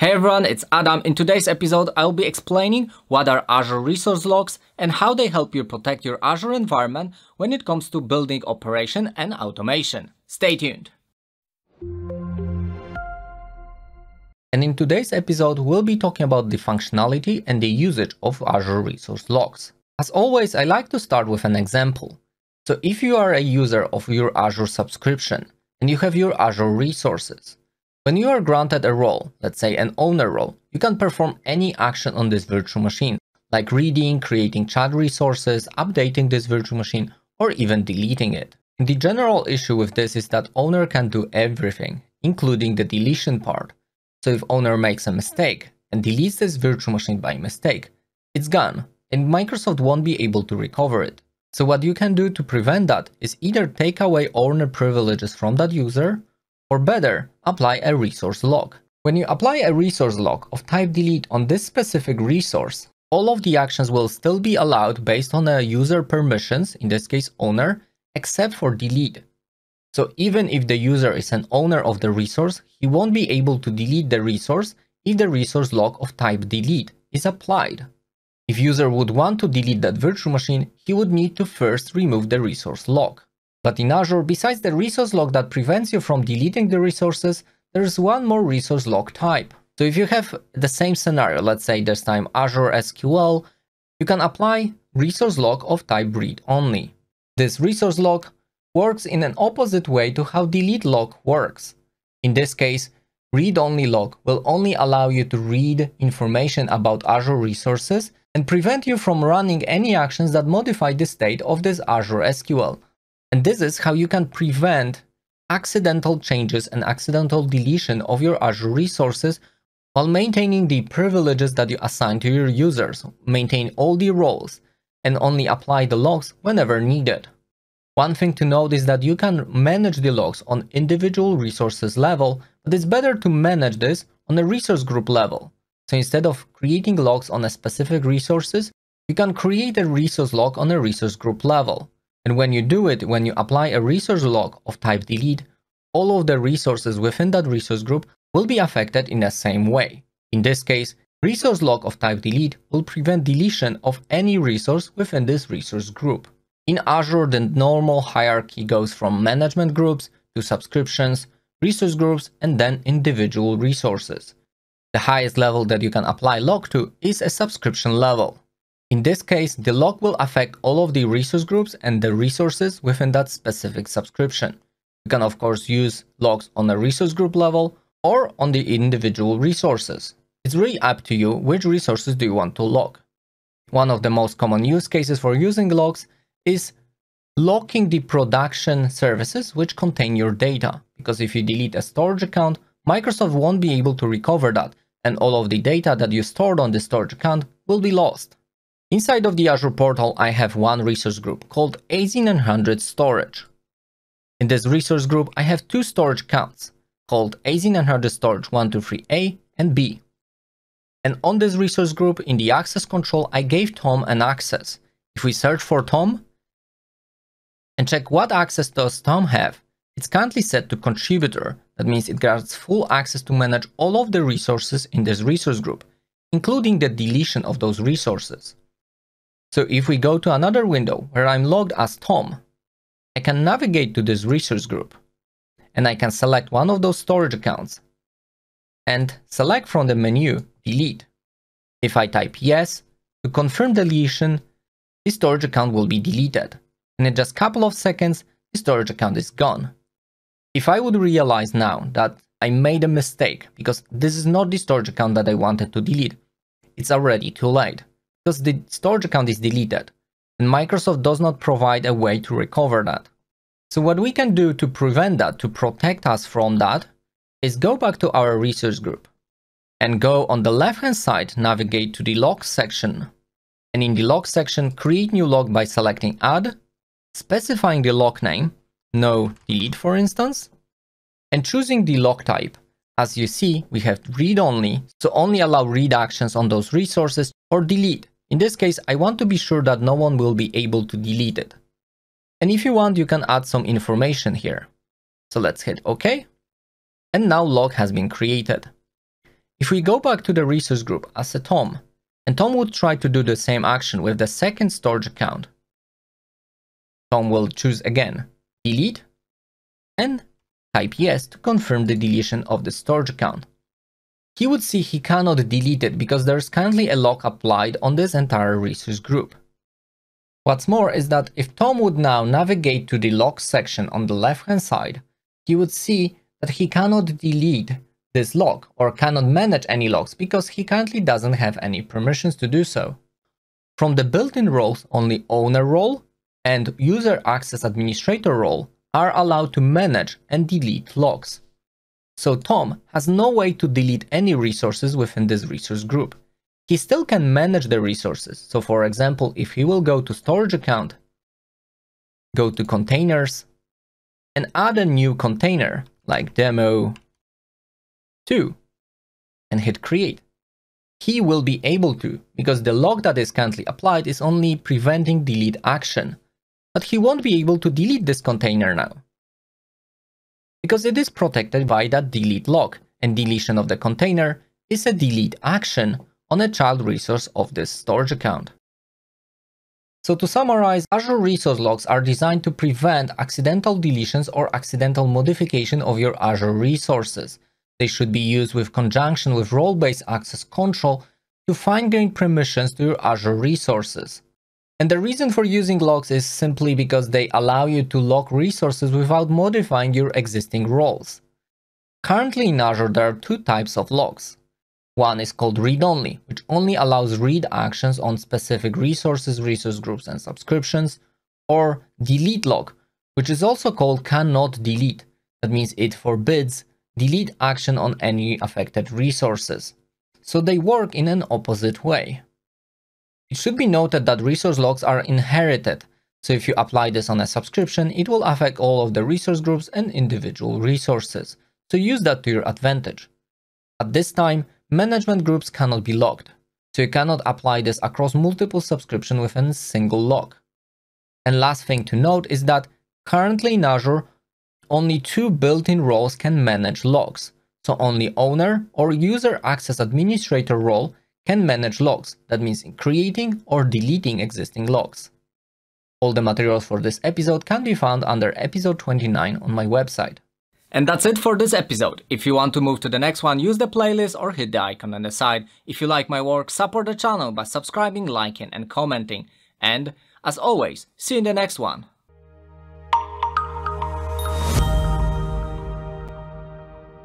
Hey everyone, it's Adam. In today's episode, I'll be explaining what are Azure resource logs and how they help you protect your Azure environment when it comes to building operation and automation. Stay tuned. And in today's episode, we'll be talking about the functionality and the usage of Azure resource logs. As always, I like to start with an example. So if you are a user of your Azure subscription and you have your Azure resources, when you are granted a role, let's say an owner role, you can perform any action on this virtual machine, like reading, creating chat resources, updating this virtual machine, or even deleting it. The general issue with this is that owner can do everything, including the deletion part. So if owner makes a mistake and deletes this virtual machine by mistake, it's gone, and Microsoft won't be able to recover it. So what you can do to prevent that is either take away owner privileges from that user or better, apply a resource lock. When you apply a resource lock of type delete on this specific resource, all of the actions will still be allowed based on a user permissions, in this case owner, except for delete. So even if the user is an owner of the resource, he won't be able to delete the resource if the resource lock of type delete is applied. If user would want to delete that virtual machine, he would need to first remove the resource lock. But in Azure, besides the resource lock that prevents you from deleting the resources, there's one more resource lock type. So if you have the same scenario, let's say this time Azure SQL, you can apply resource lock of type read only. This resource lock works in an opposite way to how delete lock works. In this case, read-only lock will only allow you to read information about Azure resources and prevent you from running any actions that modify the state of this Azure SQL. And this is how you can prevent accidental changes and accidental deletion of your Azure resources while maintaining the privileges that you assign to your users, maintain all the roles, and only apply the logs whenever needed. One thing to note is that you can manage the logs on individual resources level, but it's better to manage this on a resource group level. So instead of creating logs on a specific resources, you can create a resource log on a resource group level. And when you do it, when you apply a resource lock of type delete, all of the resources within that resource group will be affected in the same way. In this case, resource lock of type delete will prevent deletion of any resource within this resource group. In Azure, the normal hierarchy goes from management groups to subscriptions, resource groups, and then individual resources. The highest level that you can apply lock to is a subscription level. In this case, the lock will affect all of the resource groups and the resources within that specific subscription. You can of course use locks on a resource group level or on the individual resources. It's really up to you which resources do you want to lock. One of the most common use cases for using logs is locking the production services which contain your data. Because if you delete a storage account, Microsoft won't be able to recover that and all of the data that you stored on the storage account will be lost. Inside of the Azure portal, I have one resource group called AZ900 Storage. In this resource group, I have two storage counts called AZ900 Storage 123A and B. And on this resource group, in the access control, I gave Tom an access. If we search for Tom and check what access does Tom have, it's currently set to contributor. That means it grants full access to manage all of the resources in this resource group, including the deletion of those resources. So if we go to another window where I'm logged as Tom, I can navigate to this research group and I can select one of those storage accounts and select from the menu delete. If I type yes to confirm deletion, the storage account will be deleted and in just a couple of seconds the storage account is gone. If I would realize now that I made a mistake because this is not the storage account that I wanted to delete, it's already too late because the storage account is deleted, and Microsoft does not provide a way to recover that. So what we can do to prevent that, to protect us from that, is go back to our research group and go on the left hand side, navigate to the log section. And in the log section, create new log by selecting add, specifying the log name, no delete for instance, and choosing the log type. As you see, we have read only, so only allow read actions on those resources or delete. In this case, I want to be sure that no one will be able to delete it. And if you want, you can add some information here. So let's hit OK. And now log has been created. If we go back to the resource group as a Tom, and Tom would try to do the same action with the second storage account, Tom will choose again, delete, and type yes to confirm the deletion of the storage account he would see he cannot delete it because there's currently a lock applied on this entire resource group. What's more is that if Tom would now navigate to the lock section on the left hand side, he would see that he cannot delete this lock or cannot manage any locks because he currently doesn't have any permissions to do so. From the built-in roles, only owner role and user access administrator role are allowed to manage and delete logs. So Tom has no way to delete any resources within this resource group. He still can manage the resources. So for example, if he will go to storage account, go to containers and add a new container like demo 2 and hit create. He will be able to because the log that is currently applied is only preventing delete action. But he won't be able to delete this container now because it is protected by that delete lock and deletion of the container is a delete action on a child resource of this storage account. So to summarize, Azure resource logs are designed to prevent accidental deletions or accidental modification of your Azure resources. They should be used with conjunction with role-based access control to fine-grain permissions to your Azure resources. And the reason for using logs is simply because they allow you to lock resources without modifying your existing roles. Currently in Azure there are two types of logs. One is called read-only, which only allows read actions on specific resources, resource groups and subscriptions, or delete log, which is also called cannot delete. That means it forbids delete action on any affected resources. So they work in an opposite way. It should be noted that resource logs are inherited, so if you apply this on a subscription, it will affect all of the resource groups and individual resources, so use that to your advantage. At this time, management groups cannot be logged, so you cannot apply this across multiple subscriptions within a single log. And last thing to note is that currently in Azure, only two built-in roles can manage logs, so only owner or user access administrator role can manage logs, that means creating or deleting existing logs. All the materials for this episode can be found under episode 29 on my website. And that's it for this episode. If you want to move to the next one, use the playlist or hit the icon on the side. If you like my work, support the channel by subscribing, liking and commenting. And, as always, see you in the next one.